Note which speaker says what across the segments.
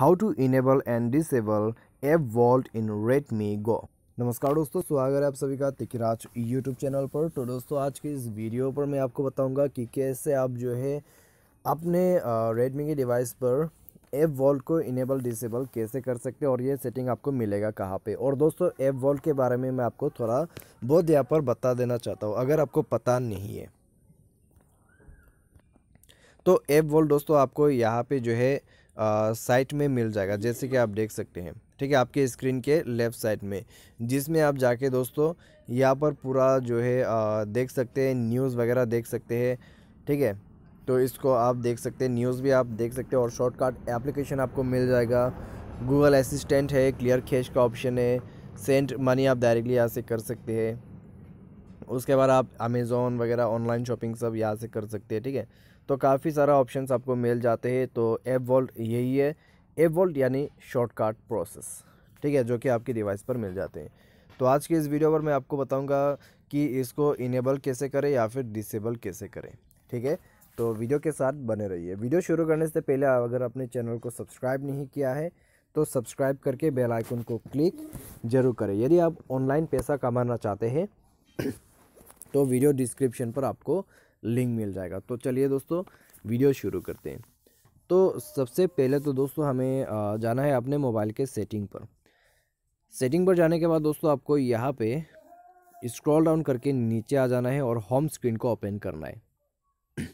Speaker 1: how to enable and disable app vault in Redmi Go नमस्कार दोस्तों स्वागत है आप सभी का तिकराज यूट्यूब चैनल पर तो दोस्तों आज के इस वीडियो पर मैं आपको बताऊंगा कि कैसे आप जो है अपने रेडमी के डिवाइस पर एप वॉल्ट को इनेबल डिसेबल कैसे कर सकते हैं और ये सेटिंग आपको मिलेगा कहाँ पे और दोस्तों एप वॉल्ट के बारे में मैं आपको थोड़ा बहुत यहाँ पर बता देना चाहता हूँ अगर आपको पता नहीं है तो एप वॉल्ट दोस्तों आपको यहाँ पे जो है साइट में मिल जाएगा जैसे कि आप देख सकते हैं ठीक है आपके स्क्रीन के लेफ़्ट साइड में जिसमें आप जाके दोस्तों यहाँ पर पूरा जो है आ, देख सकते हैं न्यूज़ वगैरह देख सकते हैं ठीक है तो इसको आप देख सकते हैं न्यूज़ भी आप देख सकते हैं और शॉर्टकट एप्लीकेशन आपको मिल जाएगा गूगल असिस्टेंट है क्लियर कैश का ऑप्शन है सेंड मनी आप डायरेक्टली यहाँ से कर सकते हैं उसके बाद आप अमेज़ोन वगैरह ऑनलाइन शॉपिंग सब यहाँ से कर सकते हैं ठीक है तो काफ़ी सारा ऑप्शन आपको मिल जाते हैं तो एप वॉल्ट यही है एप वॉल्ट यानी शॉर्टकट प्रोसेस ठीक है जो कि आपकी डिवाइस पर मिल जाते हैं तो आज के इस वीडियो पर मैं आपको बताऊँगा कि इसको इनेबल कैसे करें या फिर डिसेबल कैसे करें ठीक है तो वीडियो के साथ बने रहिए वीडियो शुरू करने से पहले अगर आपने चैनल को सब्सक्राइब नहीं किया है तो सब्सक्राइब करके बेल आइकन को क्लिक जरूर करें यदि आप ऑनलाइन पैसा कमाना चाहते हैं तो वीडियो डिस्क्रिप्शन पर आपको लिंक मिल जाएगा तो चलिए दोस्तों वीडियो शुरू करते हैं तो सबसे पहले तो दोस्तों हमें जाना है अपने मोबाइल के सेटिंग पर सेटिंग पर जाने के बाद दोस्तों आपको यहाँ पे स्क्रॉल डाउन करके नीचे आ जाना है और होम स्क्रीन को ओपन करना है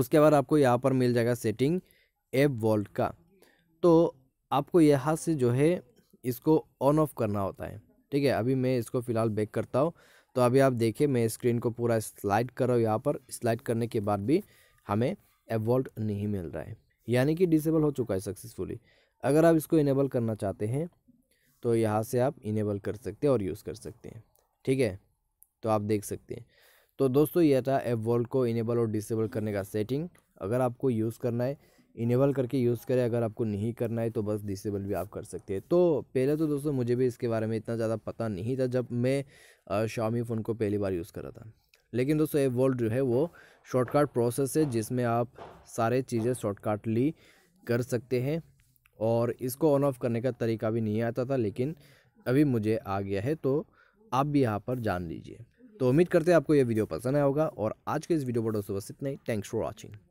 Speaker 1: उसके बाद आपको यहाँ पर मिल जाएगा सेटिंग ऐप वॉल्ट का तो आपको यहाँ से जो है इसको ऑन ऑफ करना होता है ठीक है अभी मैं इसको फ़िलहाल बैक करता हूँ तो अभी आप देखिए मैं स्क्रीन को पूरा स्लाइड कर रहा हूँ यहाँ पर स्लाइड करने के बाद भी हमें एवॉल्ट नहीं मिल रहा है यानी कि डिसेबल हो चुका है सक्सेसफुली अगर आप इसको इनेबल करना चाहते हैं तो यहाँ से आप इनेबल कर सकते हैं और यूज़ कर सकते हैं ठीक है तो आप देख सकते हैं तो दोस्तों यह था एप वॉल्ट को इनेबल और डिसेबल करने का सेटिंग अगर आपको यूज़ करना है इनेबल करके यूज़ करें अगर आपको नहीं करना है तो बस डिसेबल भी आप कर सकते हैं तो पहले तो दोस्तों मुझे भी इसके बारे में इतना ज़्यादा पता नहीं था जब मैं शामी फ़ोन को पहली बार यूज़ कर रहा था लेकिन दोस्तों ये वर्ल्ड जो है वो शॉर्टकट प्रोसेस है जिसमें आप सारे चीज़ें शॉर्टकटली कर सकते हैं और इसको ऑन ऑफ करने का तरीका भी नहीं आता था लेकिन अभी मुझे आ गया है तो आप भी यहाँ पर जान लीजिए तो उम्मीद करते हैं आपको यह वीडियो पसंद आया होगा और आज के इस वीडियो पर दोस्तों बस इतना ही थैंक्स फॉर वॉचिंग